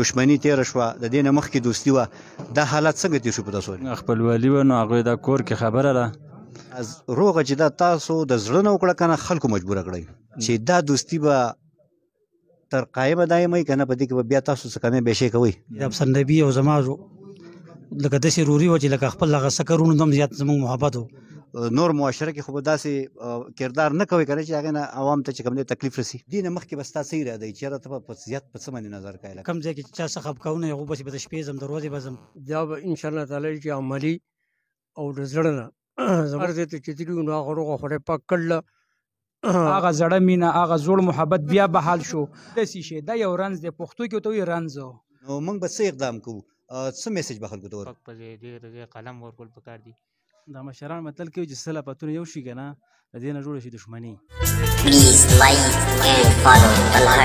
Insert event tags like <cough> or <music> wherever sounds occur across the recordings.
دښمنی تیر شوه د دینه مخکې دوستی و د حالت څنګه تیر شو په تاسو خپلوالي و نو هغه د کور کې خبره ده از روغه چې دا تاسو د زړه نه وکړه کنه خلکو مجبور کړی چې دا دوستی به تر قائمه دایمې کنه پدې کې بیا تاسو څه کمې بشي کوي د افسر نبی او زما لکه د سروري و چې لکه خپل لغه سکرونو دم زیات زموږ محبت وو نور معاشره کې خو داسې کردار نه کوي کنه چې هغه نه عوام ته چې کوم دې تکلیف رسی دین مخکې بس تاسو را دی چې را ته په زیات په سمه نظر کایله کم ځای کې چا څه خپ کونه یو بس به شپې زم دروازه بزم دا ان شاء الله تعالی چې عملی او د زړه نه <clears throat> زمر دې ته چې دې نو هغه روغه خوري پک کړل هغه زړه مینا هغه زوړ محبت بیا بحال شو د سی شي دا یو رنز د پښتو کې ته رنز نو موږ به څه اقدام کوو څه میسج به خلکو ته ورکړو په دې قلم ورکول پکار دي دا مشران مطلب کوي چې سلا پتون یو شي کنه د دې نه جوړ شي دښمنی پلیز لایک اند فالو الله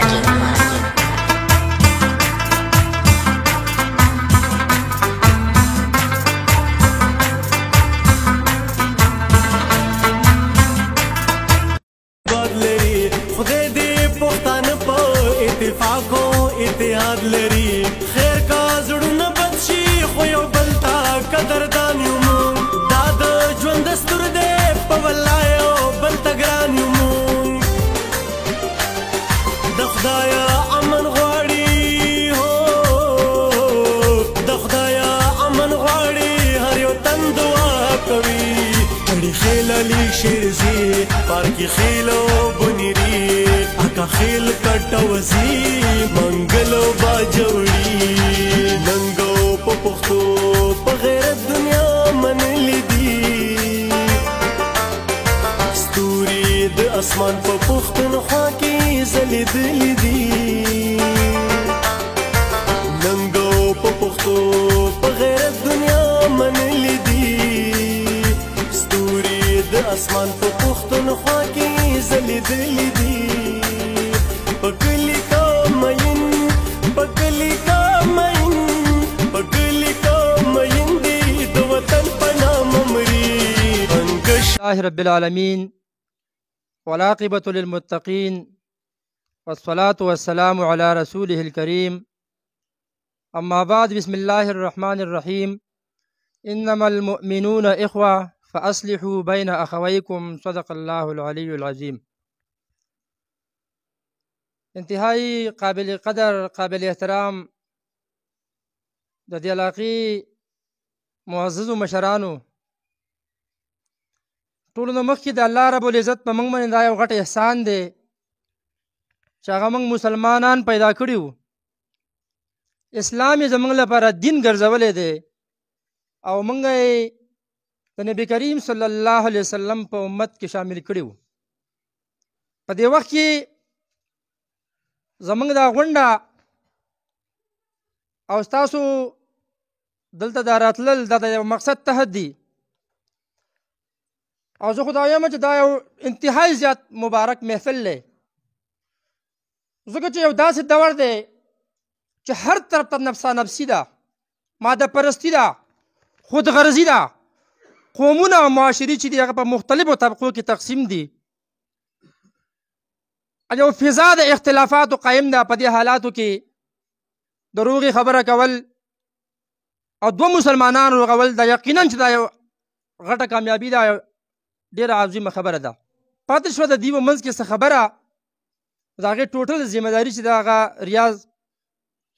കളലി ഷിർസി പാർക്കി ഖീലോ ബുനിരി അക്ക ഖീൽ കട്ടവസി മംഗലോ ബാജവടി നംഗോ പപ്പഖ്തോ പഗൈര ദുനിയാ മൻ ലിദി ستوري د اسمان په پښتونخوا کې ځلېدلې دي ننګو په پښتو په غیرت دنیا منې اسمان په پښتونخوا کې ځلېدلې دي په کلي کا مین په کلي کا مین په کلي کا مین دي د وطن په نام مري الله رب العالمين والعاقبة للمتقين والصلاة والسلام على رسوله الكريم أما بعد بسم الله الرحمن الرحيم إنما المؤمنون إخوة فأصلحوا بين أخويكم صدق الله العلي العظیم انتهایی قابل قدر قابل احترام د دې علاقې معززو مشرانو ټولو نه مخکې د الله رب العزت په موږ باندې دا یو غټ احسان دی چې هغه موږ مسلمانان پیدا کړي وو اسلام یې زموږ لپاره دین ګرځولی دی او موږ یې د نبی کریم صلی الله علیه وسلم په امت کې شامل کړي وو په دې وخت کې زمونږ دا غونډه او ستاسو دلته دا راتلل دا د یو مقصد تحت دی او زه خدای یم چې دا یو انتهایی زیات مبارک محفل دی ځکه چې یو داسې دور دی چې هر طرف ته نفسا نفسي ده ماده پرستی ده خود غرضي ده قومونه او معاشري چې دي هغه په مختلفو طبقو کې تقسیم دي یو فضا د اختلافاتو قایم ده په دې حالاتو کې د روغې خبره کول او دوه مسلمانان روغول دا یقینا چې دا یو غټه کامیابی ده ډېره عظیمه خبره ده پاتې شوه د دیو منځ کې څه خبره د هغې ټوټل ذمهداري چې د هغه ریاض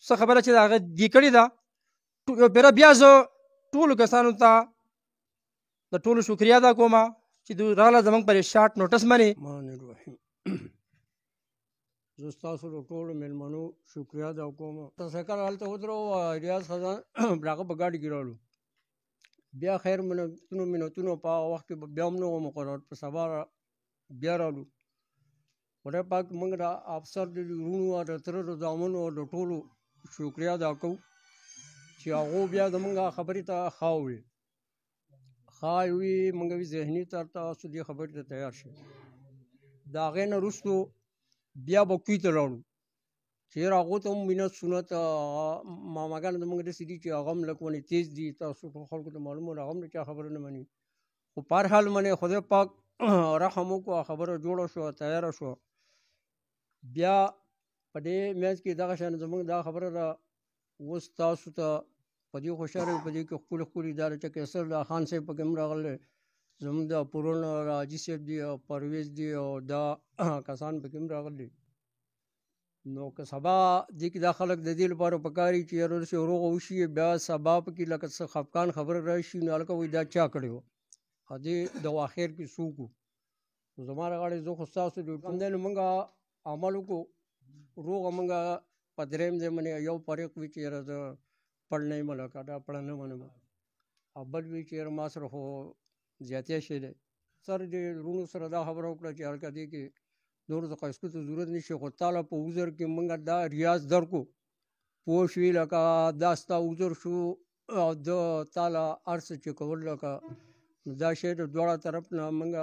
څه خبره چې د هغه دی کړې ده یو پیره بیا زه ټولو کسانو ته د ټولو شکریا ادا کوم چې دوی راغله زموږ پر شارټ نوټس باندې زه ستاسو د ټولو میلمنو شکریا ادا کوم تاسو کله هلته ودرو ریاض خزان <clears throat> راغه په ګاډي کې راړو بیا خیر منتونو منتونو په وخت کې بیا موږ مقرر په سبا بیا راړو خدای پاک موږ را افسر د رونو او تر د زامنو او د ټولو شکریا ادا کوو چې هغه بیا زموږ خبرې ته خاوري ښایي وي موږ وي ذهني تر تاسو دې خبرې ته تیار شئ د هغې نه وروستو بیا به کوی ته لاړو چې یاره هغو ته هم مینه سنت ماماګانې زموږ داسې دي چې هغه هم لږ ونې تیز دي تاسو ټول خلکو ته معلومه هغه هم د چا خبره نه مني خو په هر حال منې خدای پاک <clears throat> رحم وکړو خبره جوړه شوه تیاره شوه بیا په دې میانځ کې دغه شان زموږ دا خبره ده اوس تاسو ته په دې خوشاله په دې کې خپل خپل اداره چې کیسر الله خان صاحب په کوم راغل زموږ د پرون راجی صاحب دی او پرویز دی او دا کسان په کوم راغل نو که سبا دې کې دا خلک د دې لپاره پکاري چې یرو سه روغ وشي بیا سبا په کې لکه څه خفقان خبر راشي نو الکه وې دا چا کړو هدي د واخیر کې سوق زماره غاړي زو خو تاسو د پندل مونږه عمل کو روغ مونږه پدریم دې منه یو فریق وچیر زه پڑھنے منع کاٹا پڑھنے منع اول بی چې ما سره خو زیاتې شي دی سر دې رونو سره دا خبره وکړه چې هلکه دې کې نور څه قیسکو ته ضرورت نشي خو تاله په عذر کې موږ دا ریاض درکو پوه شوي لکه دا ستا عذر شو او د تاله هر څه چې کول لکه دا شی د دواړه طرف نه موږ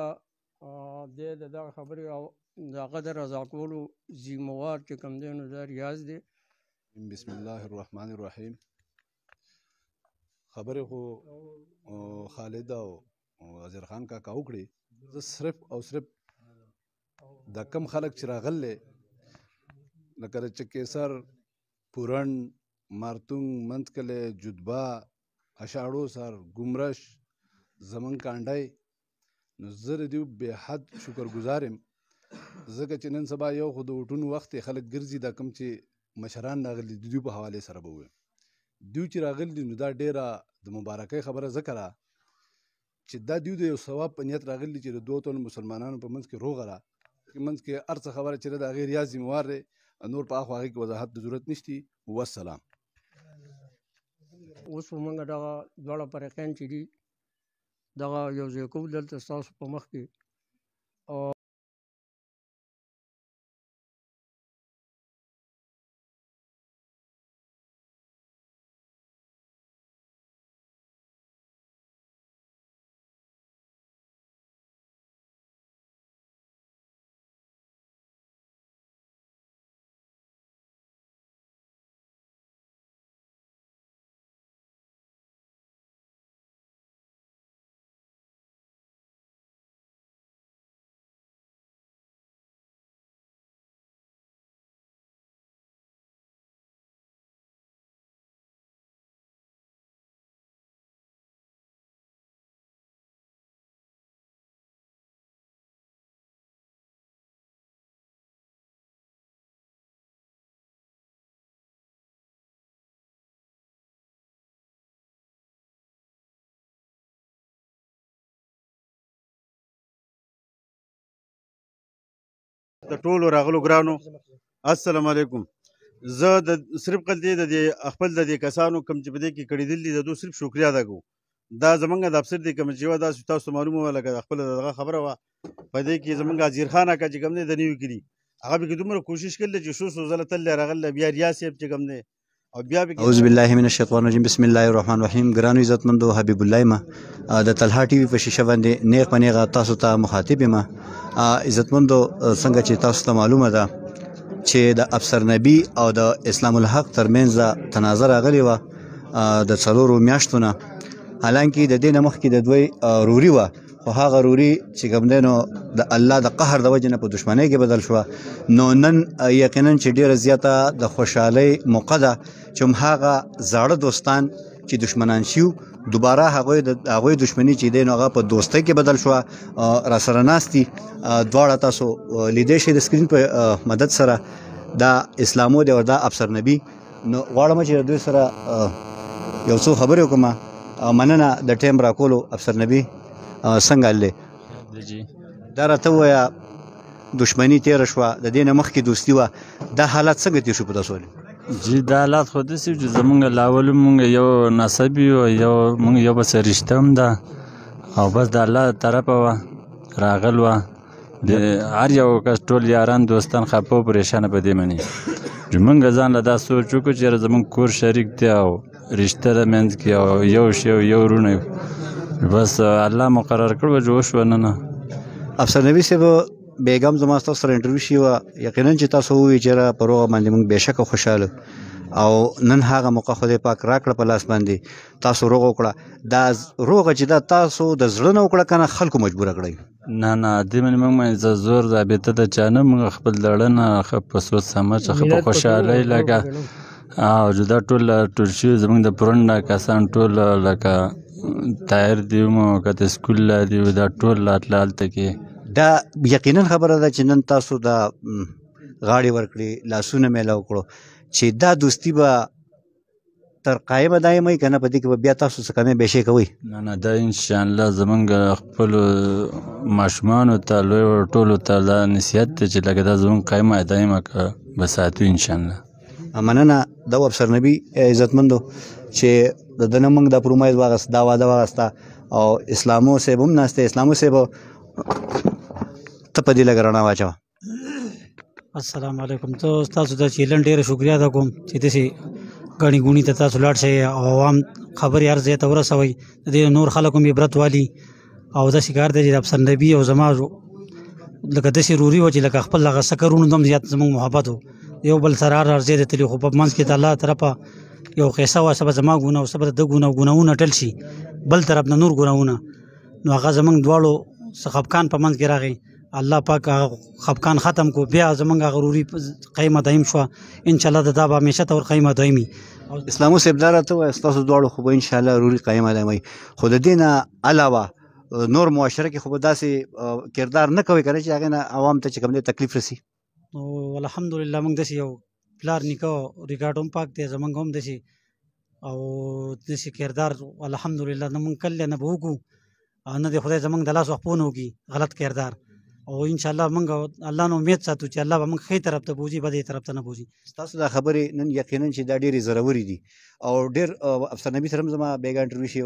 دې د دغه خبرې او د هغه د رضا کولو ذموار چې کوم دی نو دا ریاض دی بسم الله الرحمن الرحیم خبرې خو خالد او وزیر خان کاکا وکړي زه صرف او صرف د کم خلک چې راغلې لکه د چکیسر پورن مارتونګ منځکلې جدبا اشاړو سر ګمرش زمنګ کانډای نو زه د دوی بې حد شکرګزار یم ځکه چې نن سبا یو خو د وټونو وخت خلک ګرځي دا کم چې مشران راغلي د دوی په حواله سره به ووایم دوی چې راغلي دي نو دا ډیره د مبارکۍ خبره ذکر را چې دا دوی د یو ثواب په نیت راغلي چې د دوه ټولو مسلمانانو په منځ کې روغه را منځ کې ارڅ خبره چې دا غیر ریاض موار دی نور په اخو هغه کې وضاحت د ضرورت نشتی والسلام اوس موږ دا ډول پرې کین چې دی دا یو ځکه دلته تاسو په مخ کې د ټولو راغلو ګرانو السلام علیکم زه د صرف قلدې د دې خپل د دې کسانو کم چې په دې کې کړي دي د دوی صرف شکریا ادا کوم دا زمونږ د افسر دی کوم چې ودا تاسو معلومه ولا کړه خپل دغه خبره وا په دې کې زمونږ اجیر خان کا چې کوم نه د نیو کړي هغه به کومره کوشش کړل چې شو سوزله تل راغله بیا ریاسیب چې کوم نه او بیا به اعوذ بالله من الشیطان الرجیم بسم الله الرحمن الرحیم ګرانو عزتمندو حبیب الله ما د تلها ټي وي په شیشه باندې نیغ پنیغه تاسو ته مخاطب ما عزتمندو څنګه چې تاسو ته معلومه ده چې د افسر نبی او د اسلام الحق ترمنځ تنازع راغلی و د څلورو میاشتونه حالانکه د دې مخکې د دوی روري و خو هغه روري چې کوم دینو د الله د قهر د وجنه په دشمنی کې بدل شو نو نن یقینا چې ډیره زیاته د خوشحالي مقده چې هغه زړه دوستان چې دشمنان شیو دوباره هغه د هغه دشمنی چې دین هغه په دوستۍ کې بدل شو را سره ناشتي دواړه تاسو لیدې شي د سکرین په مدد سره دا اسلامو دی وردا افسر نبی نو غواړم چې دوی سره یو څو خبرې وکم مننه د ټیم را کولو افسر نبی څنګه حل دی دا راته وایا دښمنی تیر شوه د دې نه مخکې دوستی و دا حالت څنګه تیر شو په تاسو جی دا حالات خو داسې چې زمونږ لاول مونږ یو نسب یو یو مونږ یو بس رشته هم ده او بس د الله طرفه وه راغل وه د هر یو کس ټول یاران دوستان خپه پریشانه په دې منی زمونږ ځان له دا سوچ وکړو چې زمونږ کور شریک دی او رشته ده منځ کې او یو شی یو رونه بس الله مقرر کړو جوش وننه افسانوي سی بیګم زما تاسو سره انټرویو شی و یقینا چې تاسو وی چې پرو باندې موږ بهشکه خوشاله او نن هغه موقع خدای پاک راکړه په لاس باندې تاسو روغ وکړه دا روغ چې دا تاسو د زړه نه وکړه کنه خلکو مجبور کړی نه نه دې من موږ مې زور دا به ته چانه موږ خپل دړه نه خپ په سوت سمج خپ خوشاله لګه او دا ټول ټول شی زمونږ د پرونډه کسان ټول لکه تایر دی مو کته سکول لا دی دا ټول لاتل هلته کې دا یقینا خبره ده چې نن تاسو دا غاړې ورکړي لاسونه میلاو کړو چې دا دوستی به تر قائم دایمه کنه پدې کې بیا تاسو څه کمې بشي کوي نه نه دا ان شاء الله زمونږ خپل ماشومان ته لوی ټولو ته دا نصیحت ته چې لګدا زمونږ قائم دایمه کا بساتو ان شاء الله مننه د افسر نبی عزتمندو چې د دنه موږ د پرومایز واغس دا واده واغستا او اسلامو صاحب هم ناشته اسلامو صاحب ته په دې لګرنا واچو السلام علیکم ته تاسو د چیلن ډیره شکریا ده کوم چې دې غنی غونی ته تاسو لاړ شئ او عوام خبر یار زه ته ورسوي د نور خلکو مې عبرت والی او د شکار د افسر نبی او زما لکه د سروري و چې لکه خپل لغه سکرونو دم زیات زموږ محبت یو بل سرار ارزه د تلی خو په منځ کې د الله طرفه یو قصه وه سبا زما ګونه او سبا د ګونه ګونهونه ټل شي بل طرف نه نور ګونهونه نو هغه زمونږ دواړو خپکان په منځ کې راغی الله پاک هغه خپکان ختم کو بیا زمونږ هغه روري قیمه دایم شوه انشاءالله د دا به همیشه تور قیمه دایمي اسلامو صاحب دا راته وایي ستاسو دواړو خو به انشاءالله روري قیمه دایمي خو د دې نه علاوه نور معاشره کې خو به داسې کردار نه کوي کنه چې هغه نه عوام ته چې کوم تکلیف رسی او الحمدلله موږ داسې یو پلار نیکه ریکارډ هم پاک دی زمونږ هم داسې او داسې کردار الحمدلله نه مونږ کله نه به وکړو نه د خدای زمونږ د لاس وخپونه وکړي غلط کردار او ان شاء الله موږ الله نو امید ساتو چې الله به موږ خې طرف ته بوزي بدې طرف ته نه بوزي تاسو دا خبرې نن یقینا چې دا ډېرې ضروري دي او ډېر افسرنبي سره زما بیګا انټرویو شوی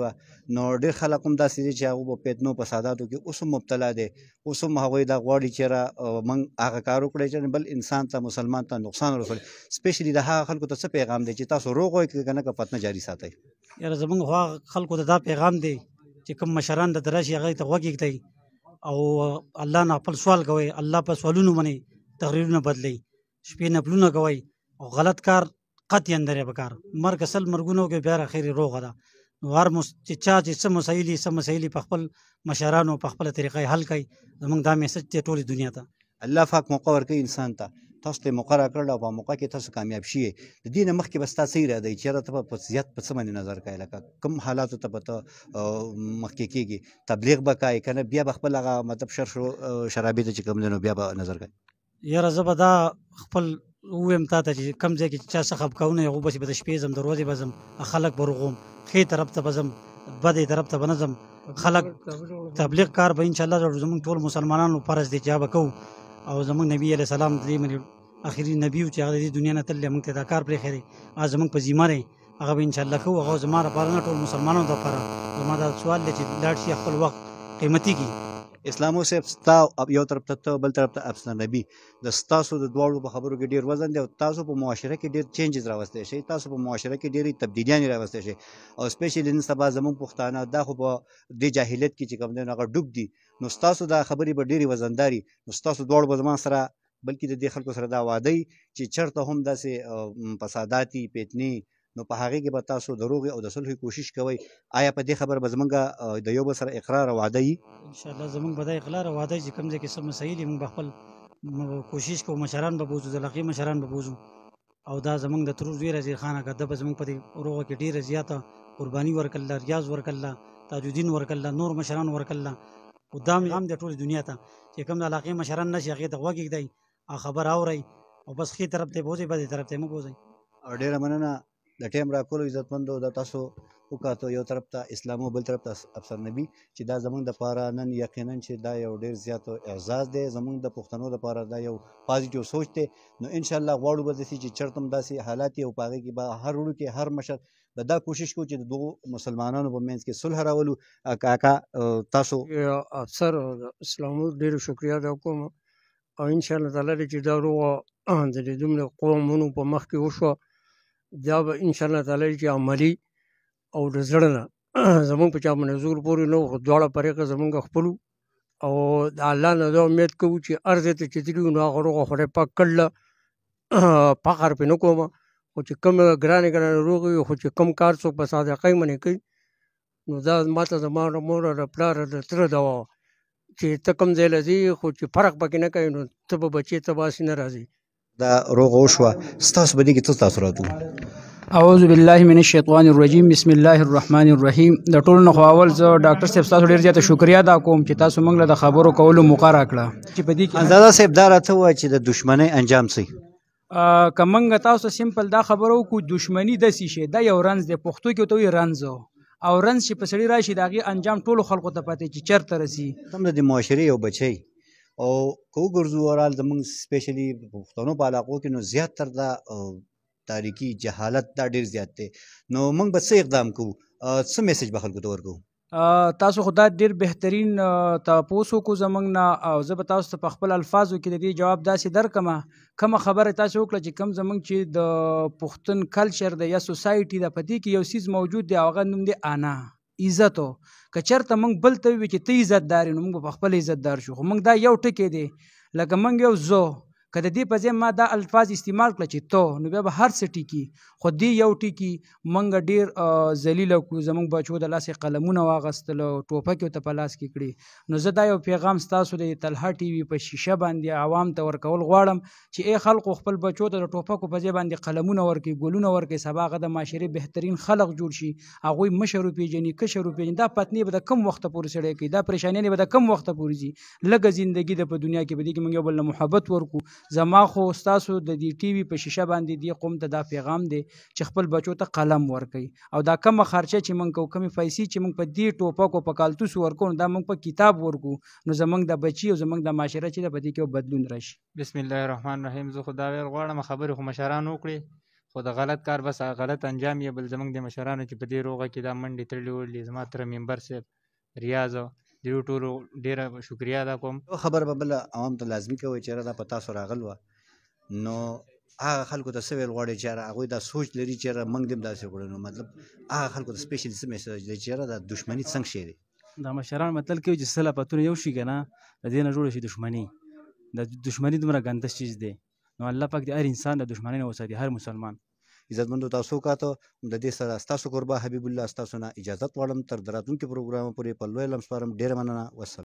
نو ډېر خلک هم داسې دي چې هغه په پیتنو فساداتو کې اوس مبتلا دي اوس هم هغه دا غواړي چې را موږ هغه کار وکړي چې بل انسان ته مسلمان ته نقصان ورسول سپیشلی د هغه خلکو ته څه پیغام دی چې تاسو روغ وي کنه که فتنه جاری ساتي یاره زمونږ خلکو ته دا پیغام دی چې کوم مشران د درشي هغه ته وګیږي او الله نه خپل سوال کوي الله په سوالونو باندې تقریرونه بدلی شپې نپلونه کوي او غلط کار قطعا درې بکار مرګ اصل مرګونو کې بیا اخیری روغه ده نو هر مس چا چې څه مسایلی څه مسایلی په خپل مشرانو په خپل طریقې حل کوي زمونږ دا میسج ته ټولې دنیا ته الله پاک موقع ورکوي انسان ته تاسو ته مقرره کړل او په موقع کې تاسو کامیاب شئ د دین مخکې بس تاسو یې را دی چې راته په زیات په سمنه نظر کوي لکه کم حالات ته پته مخکې کیږي تبلیغ به کوي کنه بیا خپل هغه مطلب شر شرابې ته چې کم دنو بیا به نظر کوي یاره زه به دا خپل ویم تا ته چې کم ځای کې چا څخه بکونه یو بس به د شپې زم دروازې بزم خلک برغوم خې طرف ته بزم بدې طرف ته بنظم خلک تبلیغ کار به ان شاء الله زموږ ټول مسلمانانو فرض دی چې به کوو او زمونږ نبی علیه السلام دې مې اخري نبی چې هغه دې دنیا نه تللی موږ ته دا کار پرې خېری هغه زمونږ په ذمه دی هغه به انشاءالله کوو هغه زما لپاره نه ټول مسلمانانو لپاره زما دا سوال دی چې لاړ شي خپل وخت قیمتي کړي اسلام اوس ستا یو طرف ته بل طرف ته افسر نبی د ستاسو د دواړو په خبرو کې ډیر وزن دی او تاسو په معاشره کې ډیر چینجز راوستي شي تاسو په معاشره کې ډیری تبدیلیان راوستي شي او سپیشلی نن سبا زمون پښتانه دا خو په د جاهلیت کې چې کوم دی هغه ډوب دي نو ستاسو دا خبرې به ډیری وزنداري نو ستاسو دواړو به زما سره بلکې د دې خلکو سره دا وادي چې چرته هم داسې فساداتي پیتنی نو په هغه کې به تاسو دروغ او د صلح کوشش کوئ آیا په دې خبر به زمونږ د یو بل سره اقرار او وعده یي ان شاء الله زمونږ به د اقرار او وعده چې کوم ځای کې سم صحیح دي موږ خپل کوشش کوو مشران به بوزو د لغې مشران به بوزو او دا زمونږ د تروز ویره زی خانه کده به زمونږ په دې روغه کې ډیره زیاته قرباني ورکړل ریاض ورکړل تاج الدین ورکړل نور مشران ورکړل او دا هم د ټول دنیا ته چې کوم د علاقې مشران نشي هغه ته وګیږي خبر اوري او بس خې طرف ته بوزي بده طرف ته مو بوزي ډیره مننه د ټیم راکولو عزتمندو د تاسو وکاتو یو طرف ته اسلامو بل طرف ته افسر نبی چې دا زمونږ د پاره نن یقینا چې دا یو ډیر زیات اعزاز دی زمونږ د پښتنو د پاره دا یو پازیټیو سوچ دی نو ان شاء الله غواړو به دسی چې چرتم داسې حالات او پاګه کې به هر وړو کې هر مشر به دا کوشش کو چې دوه مسلمانانو په منځ کې صلح راولو کاکا تاسو افسر اسلامو ډیر شکریا د کوم او ان شاء الله تعالی چې دا روغه د دې دومره قومونو په مخ کې وشو دا به ان شاء الله تعالی چې عملی او د زړه نه <clears throat> زمونږ په چا باندې زور پورې نه خو دواړه پرېکه زمونږ خپلو او د الله نه دا امید کوو چې ارزه ته چې تلو نو هغه روغ خورې پاک کړل فقر پې نه کوم خو چې کم ګرانې ګرانې روغ وي خو چې کم کار څوک په صادقۍ منې کوي نو دا ماته زما نه مور نه پلار نه تره دوا چې ته کم ځای لځي خو چې فرق پکې نه کوي نو ته به بچې ته باسي نه راځي دا روغ وشوه ستاسو باندې کې تاسو راتلو اعوذ بالله من الشیطان الرجیم بسم الله الرحمن الرحیم د ټولو نه اول زه ډاکټر صاحب تاسو ډیر زیاته شکریا ادا کوم چې تاسو موږ له د خبرو کولو مقر کړه چې په دې کې اندازه صاحب دا راته وای چې د دشمنی انجام سي کمنګ تاسو سیمپل دا خبرو کو دشمنی د سی شي دا یو رنز د پښتو کې توي رنزو او رنز چې په سړی راشي داغي انجام ټولو خلکو ته پاتې چې چرته رسی تم د معاشري یو بچي او کو ګرځو اورال زمونږ سپیشلی پښتنو په علاقو کې نو زیات تر دا تاریکی جهالت دا ډیر زیات دی نو موږ به څه اقدام کوو څه میسج به خلکو ته ورکوو تاسو خدا ډیر بهترین تاسو کو زمنګ نه او زه به تاسو په خپل الفاظو کې د دې جواب داسې درکمه کوم خبره تاسو وکړه چې کم زمنګ چې د پښتون کلچر د یا سوسایټي د پدې کې یو سیز موجود دی هغه نوم دی انا عزت که چرته موږ بل ته وي چې ته عزتدار یې نو موږ به په خپل عزتدار شو خو موږ دا یو ټکی دی لکه موږ یو زو که د دې په ځای ما دا الفاظ استعمال کړه چې ته نو بیا به هر څه ټیکي خو دې یو ټیکي موږ ډیر ذلیله کړو زموږ بچو د لاسې قلمونه واغستل ټوپک یې ته په لاس کې کړي نو زه دا یو پیغام ستاسو د تلها ټي وي په شیشه باندې عوام ته ورکول غواړم چې ای خلکو خپل بچو ته د ټوپکو په ځای باندې قلمونه ورکړي ګلونه ورکړي سبا هغه د معاشرې بهترین خلق جوړ شي هغوی مشر وپېژني کشر وپېژني دا پتنې به د کم وخته پورې سړی کوي دا پریشانیانې به د کم وخته پورې ځي لږه زندگی د په دنیا کې به دې کې موږ یو بل نه محبت ورکړو زما خو تاسو د دې ټي وي په شیشه باندې دی قوم ته دا پیغام دی چې خپل بچو ته قلم ورکړي او دا کم خرچه چې موږ کو کمی پیسې چې موږ په دې ټوپکو په کالتوس ورکو دا موږ په کتاب ورکو نو زمنګ د بچي او زمنګ د معاشره چې په دې کې بدلون راشي بسم الله الرحمن الرحیم زه خدا ویل غواړم خبرې خو مشران وکړي خو د غلط کار بس غلط انجام یې بل زمونږ د مشرانو چې په دې روغه کې دا منډې تړلې وړلې زما تر ممبر صاحب ریاض د ټولو ډیره شکریا ادا کوم خبر به بل عوام ته لازمی کوي چې دا پتا سره راغل و نو هغه خلکو ته سویل غوړي چې هغه دا سوچ لري چې موږ دیم داسې غوړو نو مطلب هغه خلکو ته سپیشل میسج دی چې دا دښمنی څنګه شي دا مشران مطلب کوي چې سلا پتون یو شي کنه د دې نه جوړ شي دښمنی د دښمنی دومره ګنده چیز دی نو الله پاک دې هر انسان د دښمنۍ نه وساتي هر مسلمان عزتمندو تاسو کاته د دې سره تاسو قربا حبیب الله تاسو نه اجازه غواړم تر دراتونکو پروګرام پورې په لوی لمس فارم ډیر مننه وسلام